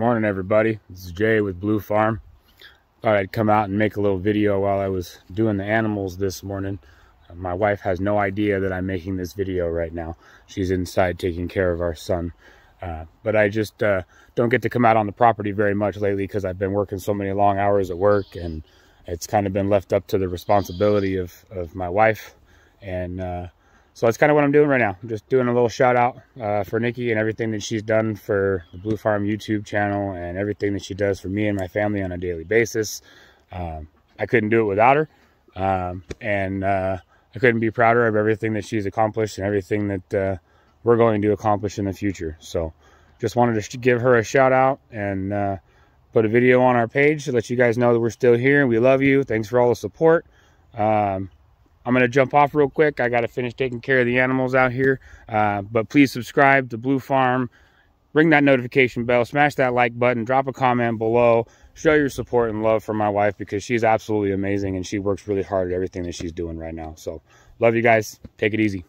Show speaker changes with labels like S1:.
S1: Morning everybody, this is Jay with Blue Farm. Thought I'd come out and make a little video while I was doing the animals this morning. Uh, my wife has no idea that I'm making this video right now. She's inside taking care of our son. Uh, but I just uh, don't get to come out on the property very much lately because I've been working so many long hours at work and it's kind of been left up to the responsibility of, of my wife. And uh, so that's kind of what I'm doing right now. I'm just doing a little shout out uh, for Nikki and everything that she's done for the Blue Farm YouTube channel and everything that she does for me and my family on a daily basis. Um, I couldn't do it without her. Um, and uh, I couldn't be prouder of everything that she's accomplished and everything that uh, we're going to accomplish in the future. So just wanted to give her a shout out and uh, put a video on our page to let you guys know that we're still here. We love you. Thanks for all the support. Um, I'm going to jump off real quick. I got to finish taking care of the animals out here. Uh, but please subscribe to Blue Farm. Ring that notification bell. Smash that like button. Drop a comment below. Show your support and love for my wife because she's absolutely amazing and she works really hard at everything that she's doing right now. So love you guys. Take it easy.